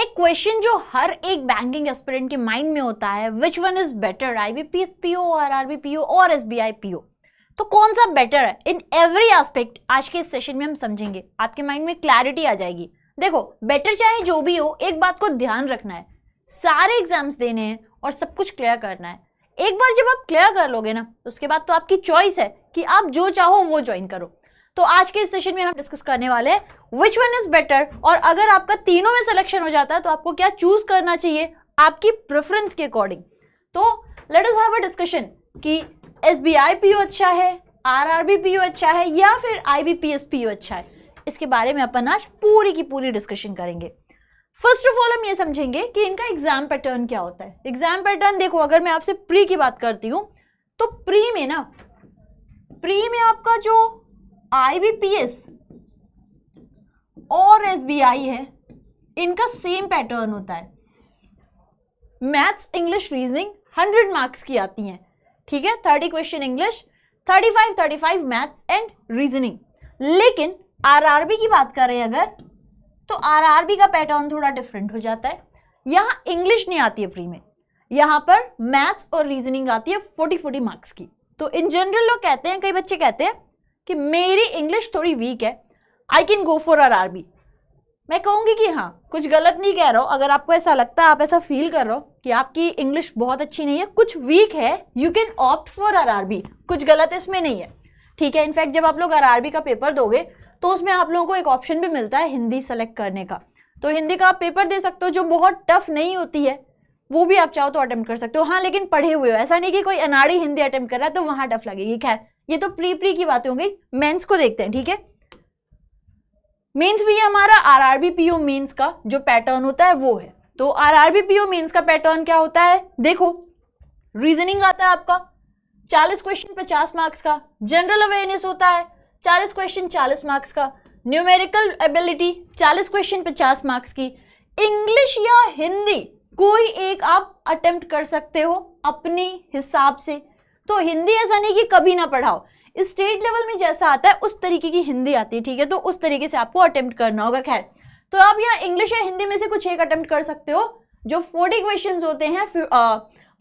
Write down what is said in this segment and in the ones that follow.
एक क्वेश्चन जो हर एक बैंकिंग एस्पिरेंट के माइंड में होता है which one is better IBPS PO और आरबीपीओ और आई पीओ तो कौन सा बेटर है इन एवरी एस्पेक्ट आज के इस सेशन में हम समझेंगे आपके माइंड में क्लैरिटी आ जाएगी देखो बेटर चाहे जो भी हो एक बात को ध्यान रखना है सारे एग्जाम्स देने हैं और सब कुछ क्लियर करना है एक बार जब आप क्लियर कर लोगे ना उसके बाद तो आपकी चॉइस है कि आप जो चाहो वो ज्वाइन करो तो आज के इस सेशन में हम डिस्कस करने वाले हैं विच वन इज बेटर और अगर आपका तीनों में सिलेक्शन हो जाता है तो आपको क्या चूज करना चाहिए आपकी प्रेफरेंस के अकॉर्डिंग तो let us have a discussion कि एस बी आई पी अच्छा है आर आर बी पी अच्छा है या फिर I B P S P अच्छा है इसके बारे में अपन आज पूरी की पूरी डिस्कशन करेंगे फर्स्ट ऑफ ऑल हम ये समझेंगे कि इनका एग्जाम पैटर्न क्या होता है एग्जाम पैटर्न देखो अगर मैं आपसे प्री की बात करती हूँ तो प्री में ना प्री में आपका जो आईबीपीएस और एसबीआई है इनका सेम पैटर्न होता है maths English reasoning hundred marks की आती हैं ठीक है thirty question English thirty five thirty five maths and reasoning लेकिन आरआरबी की बात करें अगर तो आरआरबी का पैटर्न थोड़ा डिफरेंट हो जाता है यहाँ इंग्लिश नहीं आती है प्री में यहाँ पर मैथ्स और रीजनिंग आती है फोर्टी फोर्टी मार्क्स की तो इन जनरल लोग कहते हैं कई बच्चे कहते हैं कि मेरी इंग्लिश थोड़ी वीक है I can go for R RB मैं कहूँगी कि हाँ कुछ गलत नहीं कह रहा हूँ अगर आपको ऐसा लगता है आप ऐसा फील कर रहे हो कि आपकी इंग्लिश बहुत अच्छी नहीं है कुछ वीक है you can opt for R RB कुछ गलत इसमें नहीं है ठीक है इनफैक्ट जब आप लोग आर आरबी का पेपर दोगे तो उसमें आप लोगों को एक ऑप्शन भी मिलता है हिंदी सेलेक्ट करने का तो हिंदी का आप पेपर दे सकते हो जो बहुत टफ नहीं होती है वो भी आप चाहो तो अटैम्प्ट कर सकते हो हाँ लेकिन पढ़े हुए हो ऐसा नहीं कि कोई अनाड़ी हिंदी अटैम्प्ट कर रहा है तो वहाँ टफ लगेगी खैर ये तो प्री प्री की बातें होंगी मेंस को देखते हैं ठीक है मेंस भी हमारा R R B PO mains का जो पैटर्न होता है वो है तो R R B PO mains का पैटर्न क्या होता है देखो रीजनिंग आता है आपका चालीस क्वेश्चन पचास मार्क्स का जनरल अवेयरनेस होता है चालीस क्वेश्चन चालीस मार्क्स का न्यूमेरिकल एबिलिटी चालीस क्वेश्चन पचास मार्क्स की इंग्लिश या हिंदी कोई एक आप अटेम्प्ट कर सकते हो अपने हिसाब से तो हिंदी ऐसा नहीं कि कभी ना पढ़ाओ स्टेट लेवल में जैसा आता है उस तरीके की हिंदी आती है ठीक है तो उस तरीके से आपको अटेम्प्ट करना होगा खैर तो आप यहाँ इंग्लिश या हिंदी में से कुछ एक अटेम्प्ट कर सकते हो जो फोर्टी क्वेश्चन होते हैं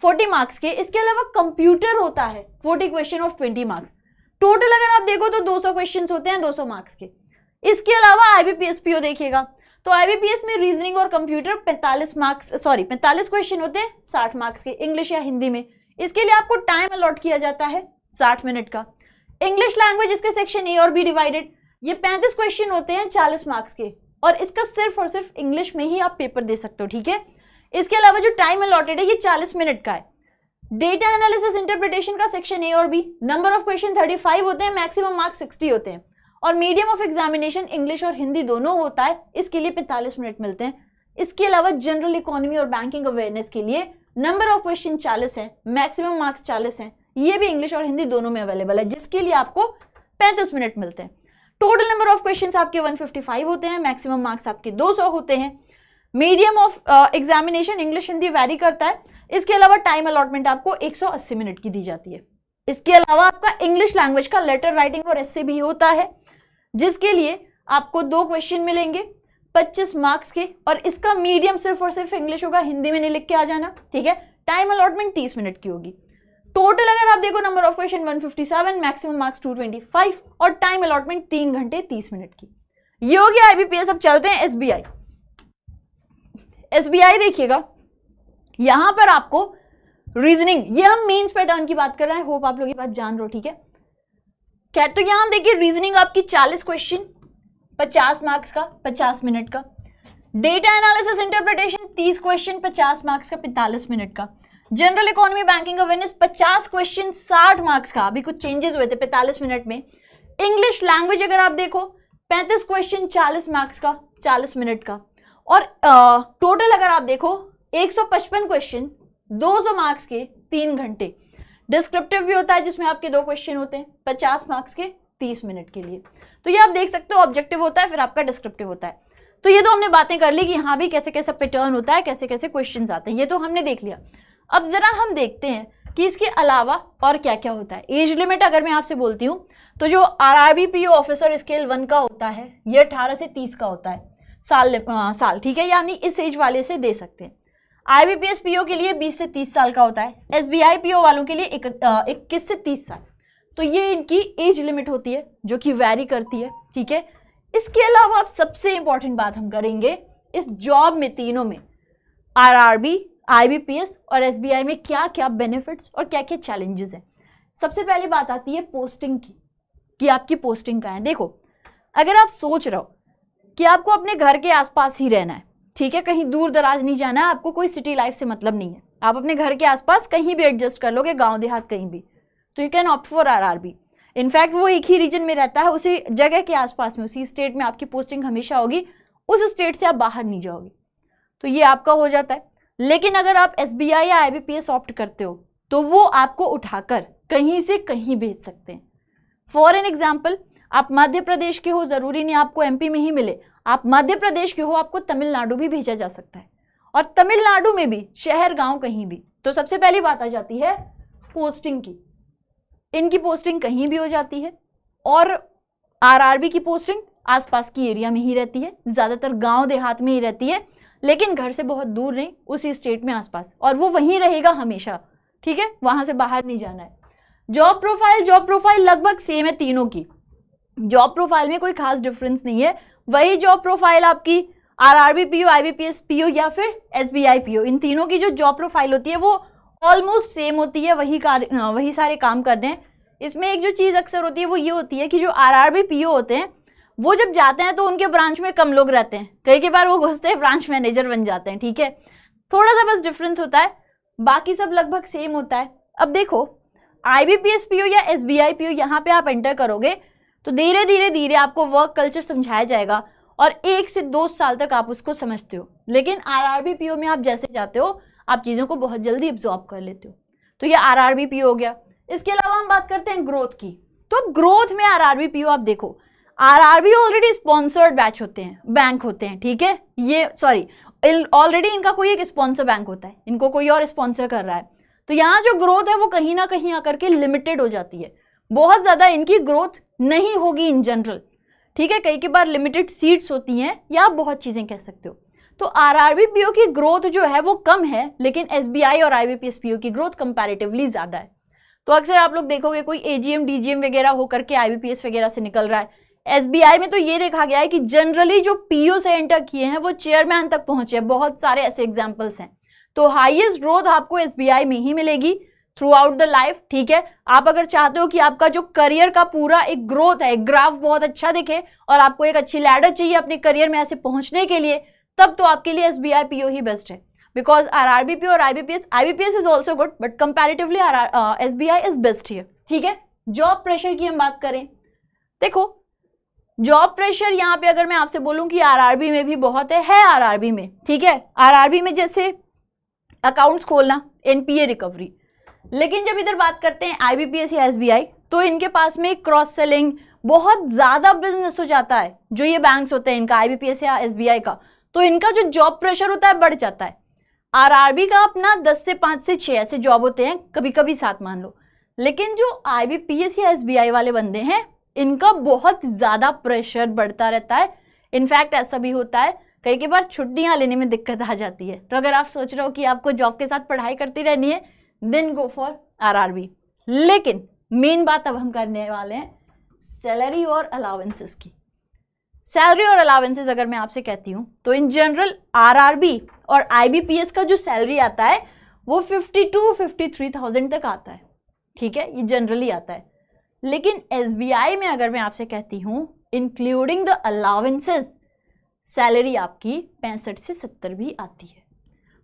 फोर्टी मार्क्स के इसके अलावा कंप्यूटर होता है forty question of twenty marks total अगर आप देखो तो 200 क्वेश्चंस होते हैं 200 मार्क्स के इसके अलावा आईबीपीएस पीओ देखिएगा तो आईबीपीएस में रीजनिंग और कंप्यूटर 45 मार्क्स सॉरी 45 क्वेश्चन होते हैं 60 मार्क्स के इंग्लिश या हिंदी में इसके लिए आपको टाइम अलॉट किया जाता है साठ मिनट का इंग्लिश लैंग्वेज इसके सेक्शन ए और बी डिवाइडेड ये पैंतीस क्वेश्चन होते हैं चालीस मार्क्स के और इसका सिर्फ और सिर्फ इंग्लिश में ही आप पेपर दे सकते हो ठीक है इसके अलावा जो टाइम अलॉटेड है ये चालीस मिनट का है डेटा एनालिसिस इंटरप्रिटेशन का सेक्शन ए और B number of question thirty five होते हैं मैक्सिमम मार्क्स सिक्सटी होते हैं और मीडियम ऑफ एग्जामिनेशन इंग्लिश और हिंदी दोनों होता है इसके लिए पैंतालीस मिनट मिलते हैं इसके अलावा जनरल इकोनॉमी और बैंकिंग अवेयरनेस के लिए नंबर ऑफ क्वेश्चन चालीस है मैक्सिमम मार्क्स चालीस है ये भी इंग्लिश और हिंदी दोनों में अवेलेबल है जिसके लिए आपको पैंतीस मिनट मिलते हैं टोटल नंबर ऑफ क्वेश्चन आपके 155 होते हैं मैक्सिमम मार्क्स आपके 200 होते हैं medium of examination English Hindi vary करता है इसके अलावा टाइम अलॉटमेंट आपको एक मिनट की दी जाती है इसके अलावा आपका इंग्लिश लैंग्वेज का लेटर राइटिंग और एस भी होता है जिसके लिए आपको दो क्वेश्चन मिलेंगे 25 मार्क्स के और इसका मीडियम सिर्फ और सिर्फ इंग्लिश होगा हिंदी में नहीं लिख के आ जाना ठीक है टाइम अलॉटमेंट 30 मिनट की होगी टोटल अगर आप देखो number of question 157 maximum marks 225 और टाइम अलॉटमेंट तीन घंटे 30 मिनट की ये हो गया आईबीपीएस अब चलते हैं एसबीआई एसबीआई देखिएगा यहां पर आपको रीजनिंग ये हम मेंस टर्न की बात कर रहे हैं होप आप लोग जान रहे जान ठीक है क्या तो यहां देखिए रीजनिंग आपकी 40 क्वेश्चन पचास मार्क्स का पचास मिनट का डेटा एनालिसिस इंटरप्रिटेशन तीस क्वेश्चन पचास मार्क्स का पैंतालीस मिनट का जनरल इकोनॉमी बैंकिंग अवेयरनेस पचास क्वेश्चन साठ मार्क्स का अभी कुछ चेंजेस हुए थे पैंतालीस मिनट में इंग्लिश लैंग्वेज अगर आप देखो पैंतीस क्वेश्चन चालीस मार्क्स का चालीस मिनट का और टोटल अगर आप देखो 155 क्वेश्चन 200 मार्क्स के तीन घंटे डिस्क्रिप्टिव भी होता है जिसमें आपके दो क्वेश्चन होते हैं 50 मार्क्स के 30 मिनट के लिए तो ये आप देख सकते हो ऑब्जेक्टिव होता है फिर आपका डिस्क्रिप्टिव होता है तो ये तो हमने बातें कर ली कि हाँ भी कैसे कैसे पैटर्न होता है कैसे कैसे क्वेश्चन आते हैं ये तो हमने देख लिया अब ज़रा हम देखते हैं कि इसके अलावा और क्या क्या होता है एज लिमिट अगर मैं आपसे बोलती हूँ तो जो R R B P officer scale one का होता है ये अठारह से तीस का होता है साल आ, साल ठीक है यानी इस एज वाले से दे सकते हैं I B P S P O के लिए बीस से तीस साल का होता है S B I P O वालों के लिए इक्कीस से तीस साल तो ये इनकी एज लिमिट होती है जो कि वेरी करती है ठीक है इसके अलावा आप सबसे इंपॉर्टेंट बात हम करेंगे इस जॉब में तीनों में आरआरबी, आईबीपीएस और एसबीआई में क्या क्या बेनिफिट्स और क्या क्या चैलेंजेस हैं सबसे पहली बात आती है पोस्टिंग की कि आपकी पोस्टिंग कहाँ है देखो अगर आप सोच रहे हो कि आपको अपने घर के आसपास ही रहना है ठीक है कहीं दूर दराज नहीं जाना है आपको कोई सिटी लाइफ से मतलब नहीं है आप अपने घर के आसपास कहीं भी एडजस्ट कर लोगे गांव देहात कहीं भी तो you can opt for R R B in fact वो एक ही रीजन में रहता है उसी जगह के आसपास में उसी स्टेट में आपकी पोस्टिंग हमेशा होगी उस स्टेट से आप बाहर नहीं जाओगे तो ये आपका हो जाता है लेकिन अगर आप एस या आई ऑप्ट करते हो तो वो आपको उठाकर कहीं से कहीं भेज सकते हैं फॉर एन एग्जाम्पल आप मध्य प्रदेश के हो ज़रूरी नहीं आपको एमपी में ही मिले आप मध्य प्रदेश के हो आपको तमिलनाडु भी भेजा जा सकता है और तमिलनाडु में भी शहर गांव कहीं भी तो सबसे पहली बात आ जाती है पोस्टिंग की इनकी पोस्टिंग कहीं भी हो जाती है और आरआरबी की पोस्टिंग आसपास की एरिया में ही रहती है ज़्यादातर गांव देहात में ही रहती है लेकिन घर से बहुत दूर नहीं उसी स्टेट में आसपास और वो वहीं रहेगा हमेशा ठीक है वहाँ से बाहर नहीं जाना है जॉब प्रोफाइल जॉब प्रोफाइल लगभग सेम है तीनों की जॉब प्रोफाइल में कोई खास डिफरेंस नहीं है वही जॉब प्रोफाइल आपकी R R B P O I B P S P O या फिर S B I P O इन तीनों की जो जॉब प्रोफाइल होती है वो ऑलमोस्ट सेम होती है वही कार वही सारे काम कर रहे हैं इसमें एक जो चीज़ अक्सर होती है वो ये होती है कि जो R R B P O होते हैं वो जब जाते हैं तो उनके ब्रांच में कम लोग रहते हैं कई कई बार वो घुसते हैं ब्रांच मैनेजर बन जाते हैं ठीक है थोड़ा सा बस डिफरेंस होता है बाकी सब लगभग सेम होता है अब देखो I B P S P O या S B I P O यहाँ पर आप एंटर करोगे तो धीरे धीरे धीरे आपको वर्क कल्चर समझाया जाएगा और एक से दो साल तक आप उसको समझते हो लेकिन R R B P O में आप जैसे जाते हो आप चीज़ों को बहुत जल्दी एब्जॉर्ब कर लेते हो तो ये आर आर बी पी हो गया इसके अलावा हम बात करते हैं ग्रोथ की तो अब ग्रोथ में आर आर बी पी आप देखो R R B already sponsored batch होते हैं बैंक होते हैं ठीक है ये सॉरी ऑलरेडी इनका कोई एक स्पॉन्सर बैंक होता है इनको कोई और स्पॉन्सर कर रहा है तो यहाँ जो ग्रोथ है वो कहीं ना कहीं आकर के लिमिटेड हो जाती है बहुत ज़्यादा इनकी ग्रोथ नहीं होगी इन जनरल ठीक है कई के बार लिमिटेड सीट्स होती हैं या आप बहुत चीज़ें कह सकते हो तो आरआरबीपीओ की ग्रोथ जो है वो कम है लेकिन एसबीआई और पीओ की ग्रोथ कंपैरेटिवली ज़्यादा है तो अक्सर आप लोग देखोगे कोई एजीएम डीजीएम वगैरह होकर के आईबीपीएस वगैरह से निकल रहा है एसबीआई में तो ये देखा गया है कि जनरली जो पीओ से एंटर किए हैं वो चेयरमैन तक पहुंचे हैं बहुत सारे ऐसे एग्जाम्पल्स हैं तो हाइएस्ट ग्रोथ आपको एसबीआई में ही मिलेगी थ्रू आउट द लाइफ ठीक है आप अगर चाहते हो कि आपका जो करियर का पूरा एक ग्रोथ है ग्राफ बहुत अच्छा दिखे और आपको एक अच्छी लैडर चाहिए अपने करियर में ऐसे पहुंचने के लिए तब तो आपके लिए S B I P O ही बेस्ट है because R R B P और I B P S I B P S is also good but comparatively R R S B I is best here ठीक है job pressure की हम बात करें देखो जॉब प्रेशर यहाँ पे अगर मैं आपसे बोलूँ कि आरआरबी में भी बहुत है है आरआरबी में ठीक है आरआरबी में जैसे अकाउंट्स खोलना एनपीए रिकवरी लेकिन जब इधर बात करते हैं आईबीपीएस या एसबीआई तो इनके पास में क्रॉस सेलिंग बहुत ज़्यादा बिजनेस हो जाता है जो ये बैंक्स होते हैं इनका आईबीपीएस या एसबीआई का तो इनका जो जॉब प्रेशर होता है बढ़ जाता है आरआरबी का अपना 10 से 5 से 6 ऐसे जॉब होते हैं कभी कभी सात मान लो लेकिन जो आईबीपीएस या एसबीआई वाले बंदे हैं इनका बहुत ज़्यादा प्रेशर बढ़ता रहता है इनफैक्ट ऐसा भी होता है कई के बार छुट्टियाँ लेने में दिक्कत आ जाती है तो अगर आप सोच रहे हो कि आपको जॉब के साथ पढ़ाई करती रहनी है देन गो फॉर बी लेकिन मेन बात अब हम करने वाले हैं सैलरी और अलाउंसेस की सैलरी और अलावेंसेज अगर मैं आपसे कहती हूँ तो इन जनरल आरआरबी और आईबीपीएस का जो सैलरी आता है वो fifty two fifty three thousand तक आता है ठीक है ये जनरली आता है लेकिन एस में अगर मैं आपसे कहती हूँ इंक्लूडिंग द अलावेंसेज सैलरी आपकी पैंसठ से सत्तर भी आती है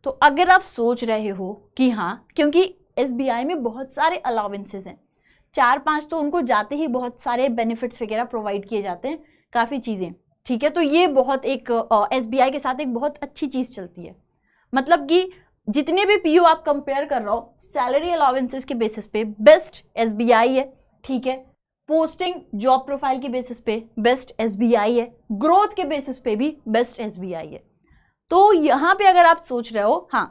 तो अगर आप सोच रहे हो कि हाँ क्योंकि एस में बहुत सारे अलावेंसेज हैं चार पांच तो उनको जाते ही बहुत सारे बेनिफिट्स वगैरह प्रोवाइड किए जाते हैं काफ़ी चीज़ें ठीक है तो ये बहुत एक एस uh, के साथ एक बहुत अच्छी चीज़ चलती है मतलब कि जितने भी पी आप कंपेयर कर रहे हो सैलरी अलाउेंसेज के बेसिस पे बेस्ट एस है ठीक है पोस्टिंग जॉब प्रोफाइल के बेसिस पे बेस्ट एस है ग्रोथ के बेसिस पे भी बेस्ट एस है तो यहाँ पे अगर आप सोच रहे हो हाँ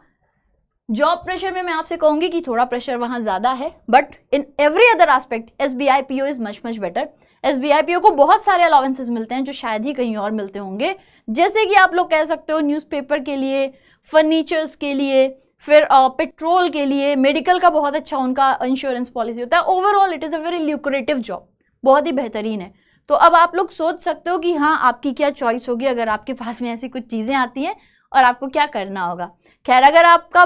जॉब प्रेशर में मैं आपसे कहूँगी कि थोड़ा प्रेशर वहाँ ज़्यादा है but in every other aspect S B I P O is much much better S को बहुत सारे अलाउंसेज मिलते हैं जो शायद ही कहीं और मिलते होंगे जैसे कि आप लोग कह सकते हो न्यूज़पेपर के लिए फर्नीचर्स के लिए फिर पेट्रोल के लिए मेडिकल का बहुत अच्छा उनका इंश्योरेंस पॉलिसी होता है overall it is a very lucrative job बहुत ही बेहतरीन है तो अब आप लोग सोच सकते हो कि हाँ आपकी क्या चॉइस होगी अगर आपके पास में ऐसी कुछ चीज़ें आती हैं और आपको क्या करना होगा खैर अगर आपका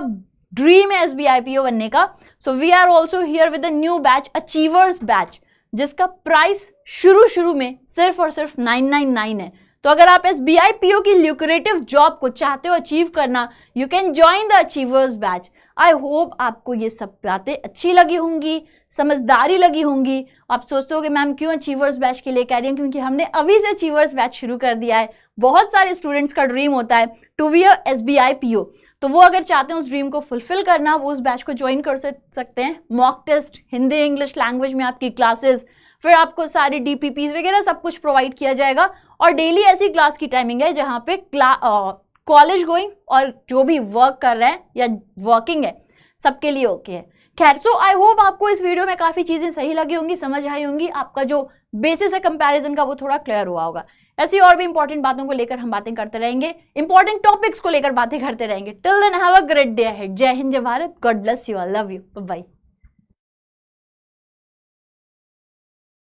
ड्रीम है एस बी बनने का so we are also here with new batch achievers batch जिसका प्राइस शुरू शुरू में सिर्फ और सिर्फ 999 है तो अगर आप S B I P O की ल्यूक्रेटिव जॉब को चाहते हो अचीव करना you can join the achievers batch I hope आपको ये सब बातें अच्छी लगी होंगी समझदारी लगी होंगी आप सोचते हो कि मैम क्यों अचीवर्स बैच के लिए कह रही हूँ क्योंकि हमने अभी से अचीवर्स बैच शुरू कर दिया है बहुत सारे स्टूडेंट्स का ड्रीम होता है to be S B I P O तो वो अगर चाहते हैं उस ड्रीम को फुलफिल करना वो उस बैच को ज्वाइन कर सकते हैं mock test Hindi English language में आपकी क्लासेस फिर आपको सारे डी वगैरह सब कुछ प्रोवाइड किया जाएगा और डेली ऐसी क्लास की टाइमिंग है जहाँ पे कॉलेज गोइंग और जो भी वर्क कर रहे हैं या वर्किंग है सबके लिए ओके है खैर सो आई होप आपको इस वीडियो में काफ़ी चीज़ें सही लगी होंगी समझ आई होंगी आपका जो बेसिस है कंपैरिजन का वो थोड़ा क्लियर हुआ होगा ऐसी और भी इंपॉर्टेंट बातों को लेकर हम बातें करते रहेंगे इंपॉर्टेंट टॉपिक्स को लेकर बातें करते रहेंगे till then have a great day हेड जय हिंद जय Bharat God bless you I love you by